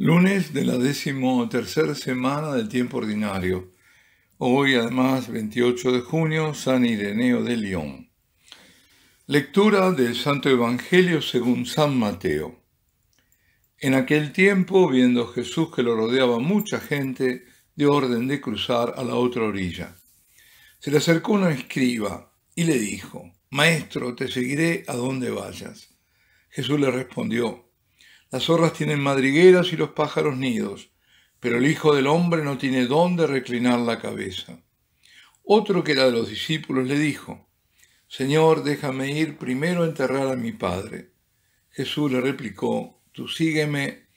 Lunes de la décimo tercera semana del tiempo ordinario. Hoy, además, 28 de junio, San Ireneo de León. Lectura del Santo Evangelio según San Mateo. En aquel tiempo, viendo Jesús que lo rodeaba mucha gente, dio orden de cruzar a la otra orilla. Se le acercó una escriba y le dijo, Maestro, te seguiré a donde vayas. Jesús le respondió, las zorras tienen madrigueras y los pájaros nidos, pero el Hijo del Hombre no tiene dónde reclinar la cabeza. Otro que era de los discípulos le dijo, Señor, déjame ir primero a enterrar a mi Padre. Jesús le replicó, Tú sígueme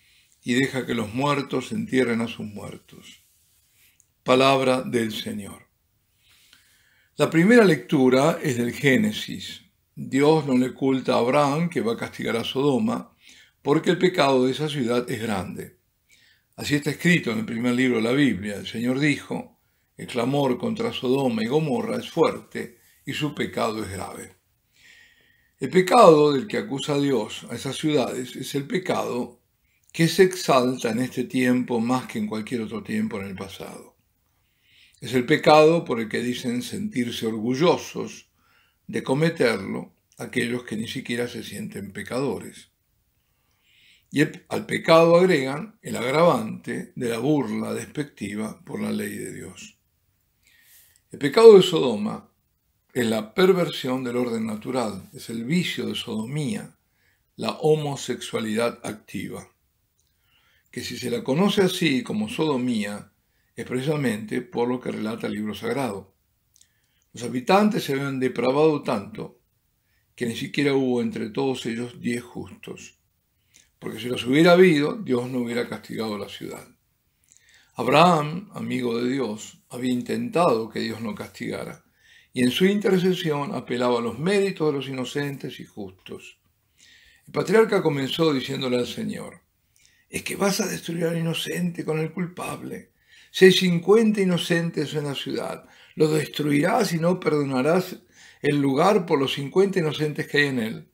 y deja que los muertos entierren a sus muertos. Palabra del Señor. La primera lectura es del Génesis. Dios no le culta a Abraham que va a castigar a Sodoma, porque el pecado de esa ciudad es grande. Así está escrito en el primer libro de la Biblia. El Señor dijo, el clamor contra Sodoma y Gomorra es fuerte y su pecado es grave. El pecado del que acusa a Dios a esas ciudades es el pecado que se exalta en este tiempo más que en cualquier otro tiempo en el pasado. Es el pecado por el que dicen sentirse orgullosos de cometerlo aquellos que ni siquiera se sienten pecadores y al pecado agregan el agravante de la burla despectiva por la ley de Dios. El pecado de Sodoma es la perversión del orden natural, es el vicio de sodomía, la homosexualidad activa, que si se la conoce así como sodomía, es precisamente por lo que relata el libro sagrado. Los habitantes se habían depravado tanto que ni siquiera hubo entre todos ellos diez justos porque si los hubiera habido, Dios no hubiera castigado la ciudad. Abraham, amigo de Dios, había intentado que Dios no castigara, y en su intercesión apelaba a los méritos de los inocentes y justos. El patriarca comenzó diciéndole al Señor, es que vas a destruir al inocente con el culpable. Si hay 50 inocentes en la ciudad, lo destruirás y no perdonarás el lugar por los 50 inocentes que hay en él.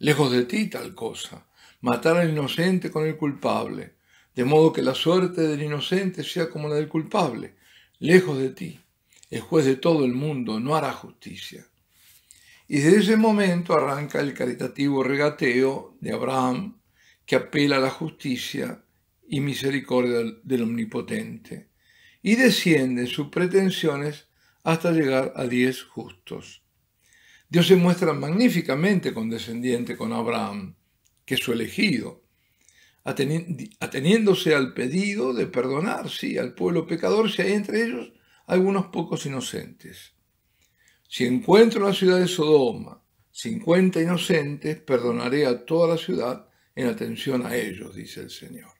Lejos de ti tal cosa matar al inocente con el culpable, de modo que la suerte del inocente sea como la del culpable, lejos de ti. El juez de todo el mundo no hará justicia. Y desde ese momento arranca el caritativo regateo de Abraham que apela a la justicia y misericordia del Omnipotente, y desciende sus pretensiones hasta llegar a diez justos. Dios se muestra magníficamente condescendiente con Abraham, que su elegido, ateniéndose al pedido de perdonar, al pueblo pecador, si hay entre ellos algunos pocos inocentes. Si encuentro la ciudad de Sodoma, 50 inocentes, perdonaré a toda la ciudad en atención a ellos, dice el Señor.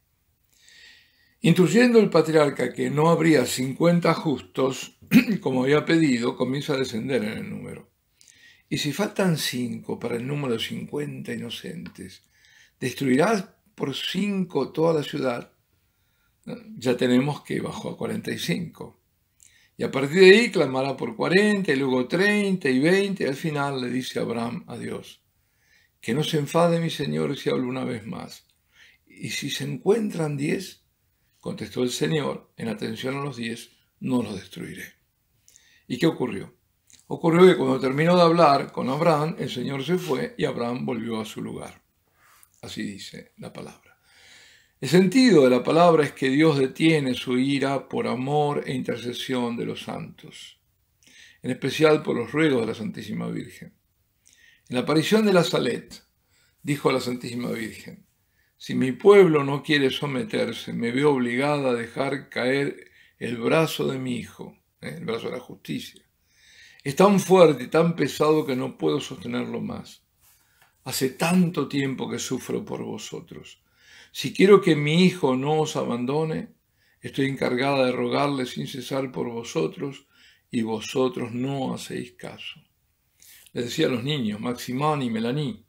Intuyendo el patriarca que no habría 50 justos, como había pedido, comienza a descender en el número. Y si faltan 5 para el número 50 inocentes, destruirás por cinco toda la ciudad, ya tenemos que bajó a 45. Y a partir de ahí clamará por 40, y luego 30 y 20, y al final le dice Abraham a Dios, que no se enfade mi Señor si hablo una vez más. Y si se encuentran 10, contestó el Señor, en atención a los 10, no los destruiré. ¿Y qué ocurrió? Ocurrió que cuando terminó de hablar con Abraham, el Señor se fue y Abraham volvió a su lugar. Así dice la palabra. El sentido de la palabra es que Dios detiene su ira por amor e intercesión de los santos, en especial por los ruegos de la Santísima Virgen. En la aparición de la Salet, dijo la Santísima Virgen, si mi pueblo no quiere someterse, me veo obligada a dejar caer el brazo de mi hijo, ¿eh? el brazo de la justicia. Es tan fuerte y tan pesado que no puedo sostenerlo más. Hace tanto tiempo que sufro por vosotros. Si quiero que mi Hijo no os abandone, estoy encargada de rogarle sin cesar por vosotros y vosotros no hacéis caso. Le decía a los niños, Maximán y Melanie,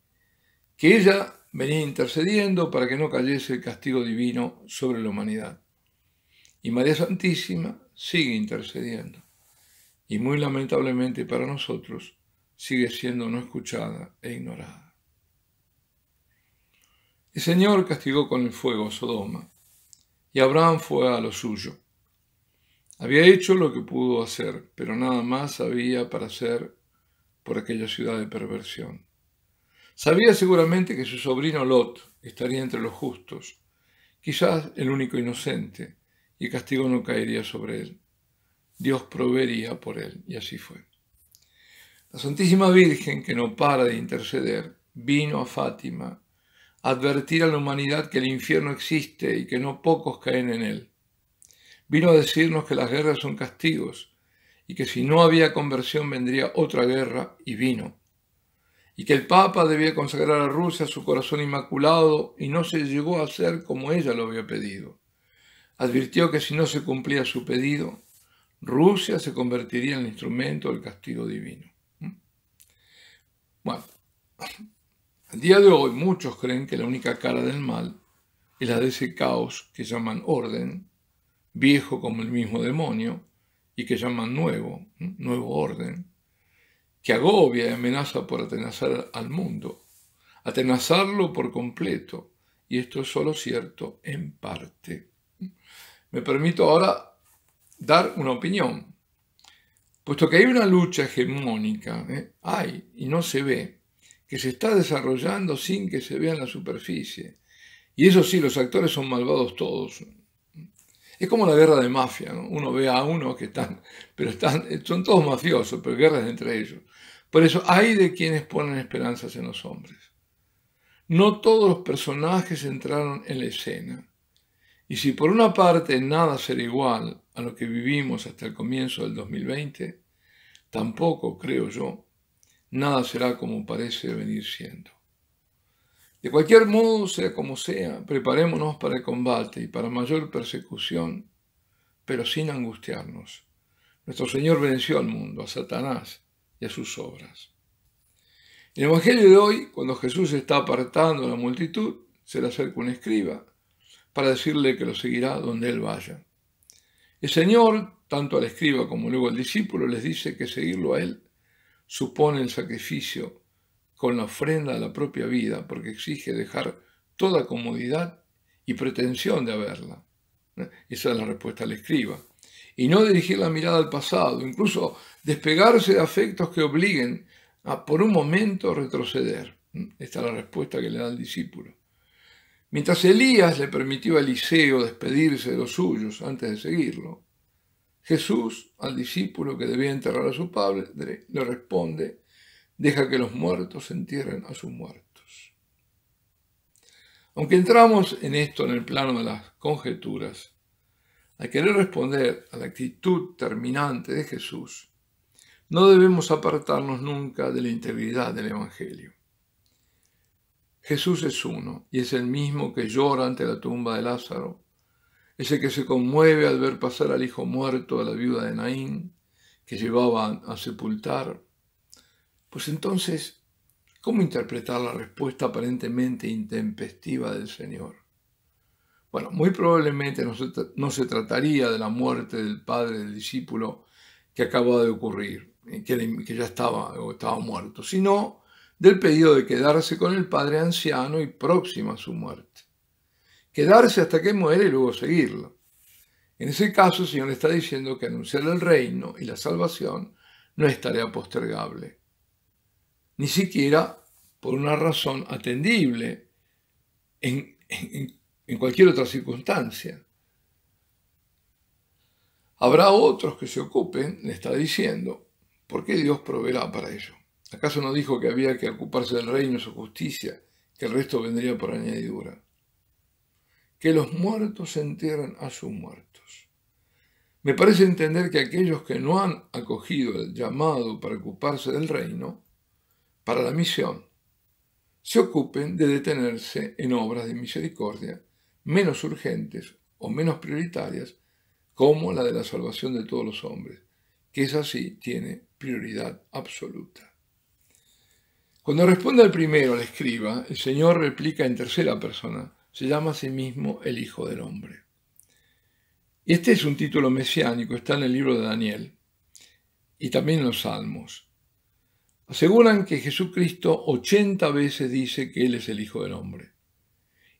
que ella venía intercediendo para que no cayese el castigo divino sobre la humanidad. Y María Santísima sigue intercediendo. Y muy lamentablemente para nosotros sigue siendo no escuchada e ignorada. El Señor castigó con el fuego a Sodoma, y Abraham fue a lo suyo. Había hecho lo que pudo hacer, pero nada más había para hacer por aquella ciudad de perversión. Sabía seguramente que su sobrino Lot estaría entre los justos, quizás el único inocente, y el castigo no caería sobre él. Dios proveería por él, y así fue. La Santísima Virgen, que no para de interceder, vino a Fátima advertir a la humanidad que el infierno existe y que no pocos caen en él. Vino a decirnos que las guerras son castigos y que si no había conversión vendría otra guerra y vino. Y que el Papa debía consagrar a Rusia su corazón inmaculado y no se llegó a hacer como ella lo había pedido. Advirtió que si no se cumplía su pedido, Rusia se convertiría en el instrumento del castigo divino. ¿Mm? Bueno, al día de hoy muchos creen que la única cara del mal es la de ese caos que llaman orden, viejo como el mismo demonio, y que llaman nuevo, nuevo orden, que agobia y amenaza por atenazar al mundo, atenazarlo por completo, y esto es solo cierto en parte. Me permito ahora dar una opinión, puesto que hay una lucha hegemónica, ¿eh? hay, y no se ve, que se está desarrollando sin que se vea en la superficie. Y eso sí, los actores son malvados todos. Es como la guerra de mafia, uno ve a uno que están, pero están, son todos mafiosos, pero guerras entre ellos. Por eso hay de quienes ponen esperanzas en los hombres. No todos los personajes entraron en la escena. Y si por una parte nada será igual a lo que vivimos hasta el comienzo del 2020, tampoco, creo yo, nada será como parece venir siendo. De cualquier modo, sea como sea, preparémonos para el combate y para mayor persecución, pero sin angustiarnos. Nuestro Señor venció al mundo, a Satanás y a sus obras. En el Evangelio de hoy, cuando Jesús está apartando a la multitud, se le acerca un escriba para decirle que lo seguirá donde él vaya. El Señor, tanto al escriba como luego al discípulo, les dice que seguirlo a él supone el sacrificio con la ofrenda de la propia vida, porque exige dejar toda comodidad y pretensión de haberla. Esa es la respuesta al escriba. Y no dirigir la mirada al pasado, incluso despegarse de afectos que obliguen a por un momento retroceder. Esta es la respuesta que le da el discípulo. Mientras Elías le permitió a Eliseo despedirse de los suyos antes de seguirlo, Jesús, al discípulo que debía enterrar a su padre, le responde, deja que los muertos entierren a sus muertos. Aunque entramos en esto en el plano de las conjeturas, al querer responder a la actitud terminante de Jesús, no debemos apartarnos nunca de la integridad del Evangelio. Jesús es uno y es el mismo que llora ante la tumba de Lázaro ese que se conmueve al ver pasar al hijo muerto a la viuda de Naín, que llevaba a sepultar. Pues entonces, ¿cómo interpretar la respuesta aparentemente intempestiva del Señor? Bueno, muy probablemente no se, trataría de la muerte del padre del discípulo que acababa de ocurrir, eh, que, ya estaba estaba muerto, sino del pedido de quedarse con el padre anciano y próxima a su muerte quedarse hasta que muere y luego seguirlo. En ese caso, el Señor está diciendo que anunciar el reino y la salvación no es tarea postergable, ni siquiera por una razón atendible en, cualquier otra circunstancia. Habrá otros que se ocupen, le está diciendo, porque Dios proveerá para ello. ¿Acaso no dijo que había que ocuparse del reino y su justicia, que el resto vendría por añadidura? que los muertos entierren a sus muertos. Me parece entender que aquellos que no han acogido el llamado para ocuparse del reino, para la misión, se ocupen de detenerse en obras de misericordia menos urgentes o menos prioritarias, como la de la salvación de todos los hombres, que es así, tiene prioridad absoluta. Cuando responde el primero, al escriba, el Señor replica en tercera persona, se llama a sí mismo el Hijo del Hombre. Este es un título mesiánico, está en el libro de Daniel y también en los Salmos. Aseguran que Jesucristo 80 veces dice que Él es el Hijo del Hombre.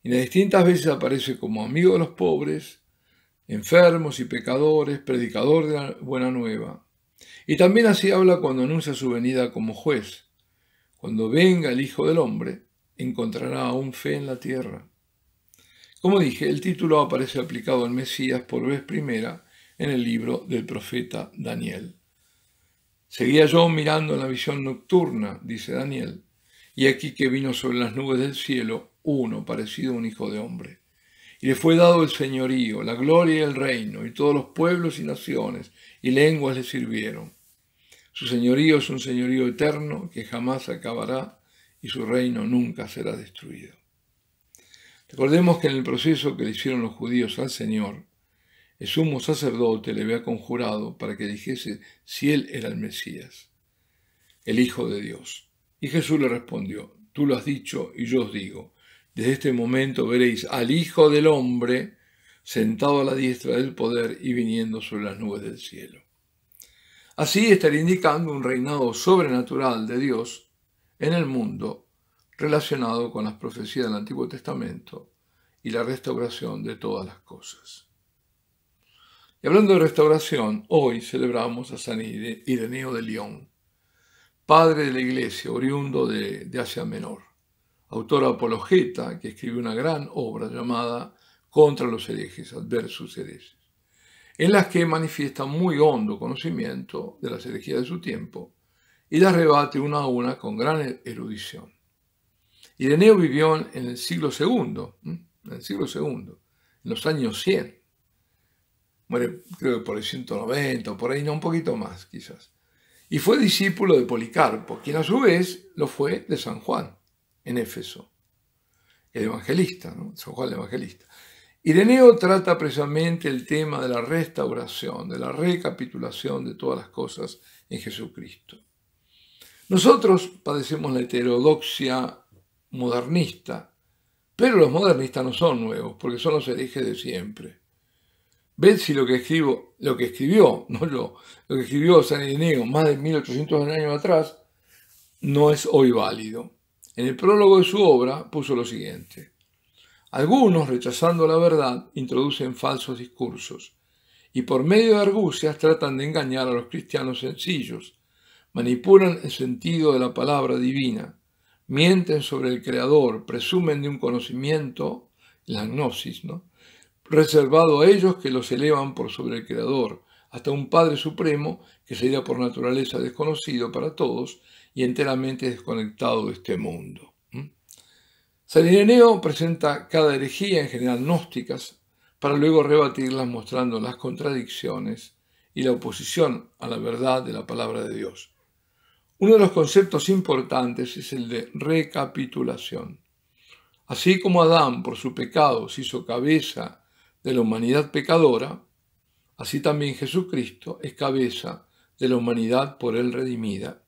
Y las distintas veces aparece como amigo de los pobres, enfermos y pecadores, predicador de la buena nueva. Y también así habla cuando anuncia su venida como juez. Cuando venga el Hijo del Hombre, encontrará aún fe en la tierra. Como dije, el título aparece aplicado en Mesías por vez primera en el libro del profeta Daniel. Seguía yo mirando en la visión nocturna, dice Daniel, y aquí que vino sobre las nubes del cielo uno parecido a un hijo de hombre. Y le fue dado el señorío, la gloria y el reino, y todos los pueblos y naciones y lenguas le sirvieron. Su señorío es un señorío eterno que jamás acabará y su reino nunca será destruido. Recordemos que en el proceso que le hicieron los judíos al Señor, el sumo sacerdote le había conjurado para que dijese si él era el Mesías, el Hijo de Dios. Y Jesús le respondió, tú lo has dicho y yo os digo, desde este momento veréis al Hijo del Hombre sentado a la diestra del poder y viniendo sobre las nubes del cielo. Así estaría indicando un reinado sobrenatural de Dios en el mundo relacionado con las profecías del Antiguo Testamento y la restauración de todas las cosas. Y hablando de restauración, hoy celebramos a San Ireneo de León, padre de la iglesia, oriundo de, Asia Menor, autor apologeta que escribió una gran obra llamada Contra los herejes, adversus herejes, en las que manifiesta muy hondo conocimiento de las herejías de su tiempo y las rebate una a una con gran e-, erudición. Ireneo vivió en el siglo II, en el siglo II, en los años 100. Muere, creo que por el 190, por ahí, no, un poquito más quizás. Y fue discípulo de Policarpo, quien a su vez lo fue de San Juan, en Éfeso, el evangelista, ¿no? San Juan el evangelista. Ireneo trata precisamente el tema de la restauración, de la recapitulación de todas las cosas en Jesucristo. Nosotros padecemos la heterodoxia modernista. Pero los modernistas no son nuevos, porque son los herejes de siempre. si lo que, escribo, lo que escribió, no yo, lo que escribió San Ireneo más de 1800 años atrás, no es hoy válido. En el prólogo de su obra puso lo siguiente. Algunos, rechazando la verdad, introducen falsos discursos y por medio de argucias tratan de engañar a los cristianos sencillos, manipulan el sentido de la palabra divina, mienten sobre el Creador, presumen de un conocimiento, la gnosis, reservado a ellos que los elevan por sobre el Creador, hasta un Padre Supremo que sería por naturaleza desconocido para todos y enteramente desconectado de este mundo. ¿Mm? presenta cada herejía, en general gnósticas, para luego rebatirlas mostrando las contradicciones y la oposición a la verdad de la palabra de Dios. Uno de los conceptos importantes es el de recapitulación. Así como Adán por su pecado se hizo cabeza de la humanidad pecadora, así también Jesucristo es cabeza de la humanidad por él redimida.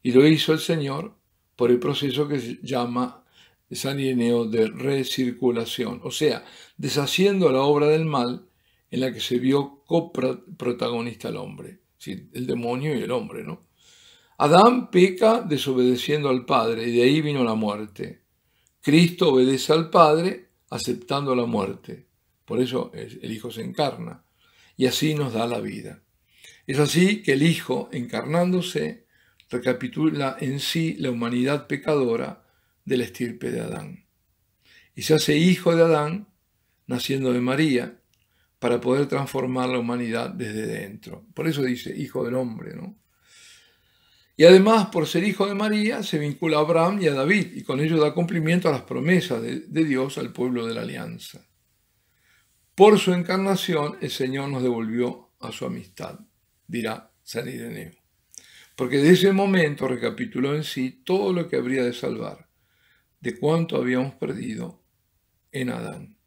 Y lo hizo el Señor por el proceso que se llama San de recirculación, o sea, deshaciendo la obra del mal en la que se vio coprotagonista el hombre, el demonio y el hombre, ¿no? Adán peca desobedeciendo al Padre y de ahí vino la muerte. Cristo obedece al Padre aceptando la muerte. Por eso el Hijo se encarna y así nos da la vida. Es así que el Hijo, encarnándose, recapitula en sí la humanidad pecadora del estirpe de Adán. Y se hace hijo de Adán, naciendo de María, para poder transformar la humanidad desde dentro. Por eso dice hijo del hombre, ¿no? Y además, por ser hijo de María, se vincula a Abraham y a David, y con ello da cumplimiento a las promesas de, Dios al pueblo de la alianza. Por su encarnación, el Señor nos devolvió a su amistad, dirá San Ireneo. Porque de ese momento recapituló en sí todo lo que habría de salvar, de cuanto habíamos perdido en Adán.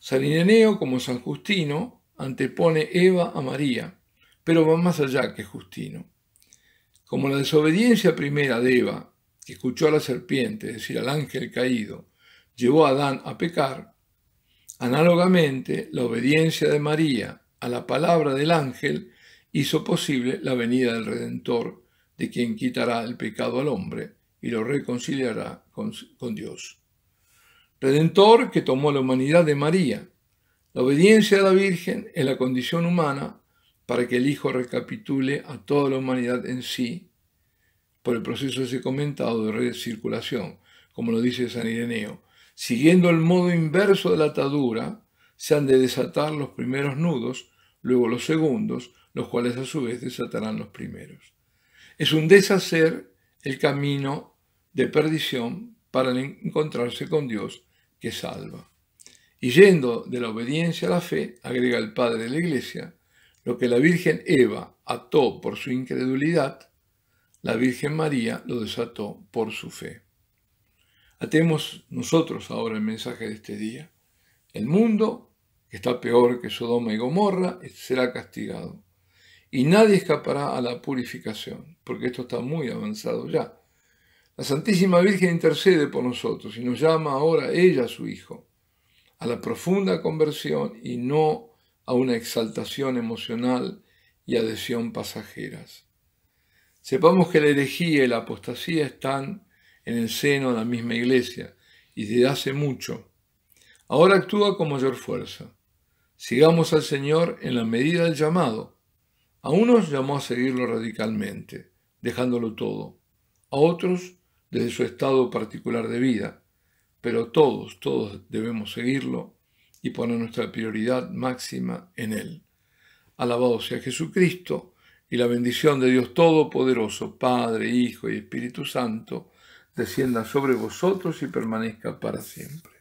San Ireneo, como San Justino, antepone Eva a María, pero va más allá que Justino. Como la desobediencia primera de Eva, que escuchó a la serpiente, es decir, al ángel caído, llevó a Adán a pecar, análogamente la obediencia de María a la palabra del ángel hizo posible la venida del Redentor, de quien quitará el pecado al hombre y lo reconciliará con, Dios. Redentor que tomó la humanidad de María. La obediencia de la Virgen es la condición humana para que el Hijo recapitule a toda la humanidad en sí por el proceso ese comentado de recirculación, como lo dice San Ireneo. Siguiendo el modo inverso de la atadura, se han de desatar los primeros nudos, luego los segundos, los cuales a su vez desatarán los primeros. Es un deshacer el camino de perdición para encontrarse con Dios que salva. Y yendo de la obediencia a la fe, agrega el Padre de la Iglesia, lo que la Virgen Eva ató por su incredulidad, la Virgen María lo desató por su fe. Atemos nosotros ahora el mensaje de este día. El mundo, que está peor que Sodoma y Gomorra, será castigado. Y nadie escapará a la purificación, porque esto está muy avanzado ya. La Santísima Virgen intercede por nosotros y nos llama ahora ella, su Hijo, a la profunda conversión y no a una exaltación emocional y adhesión pasajeras. Sepamos que la herejía y la apostasía están en el seno de la misma iglesia y desde hace mucho. Ahora actúa con mayor fuerza. Sigamos al Señor en la medida del llamado. A unos llamó a seguirlo radicalmente, dejándolo todo. A otros desde su estado particular de vida. Pero todos, todos debemos seguirlo y pone nuestra prioridad máxima en Él. Alabado sea Jesucristo y la bendición de Dios Todopoderoso, Padre, Hijo y Espíritu Santo, descienda sobre vosotros y permanezca para siempre.